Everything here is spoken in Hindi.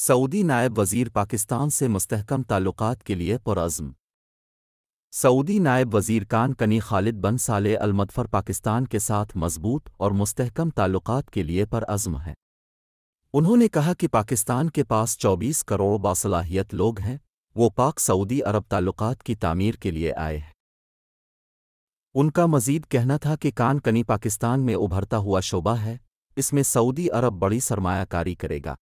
सऊदी नायब वज़ीर पाकिस्तान से मुस्तकम ताल्लुकात के लिए पुरज़म सऊदी नायब वज़ीर कान कनी खालिद बन साले अलमदफ़र पाकिस्तान के साथ मजबूत और मुस्तकम ताल्लुकात के लिए पर हैं उन्होंने कहा कि पाकिस्तान के पास चौबीस करोड़ बासलाहियत लोग हैं वो पाक सऊदी अरब ताल्लुकात की तमीर के लिए आए हैं उनका मजीद कहना था कि कान कनी पाकिस्तान में उभरता हुआ शोबा है इसमें सऊदी अरब बड़ी सरमाकारी करेगा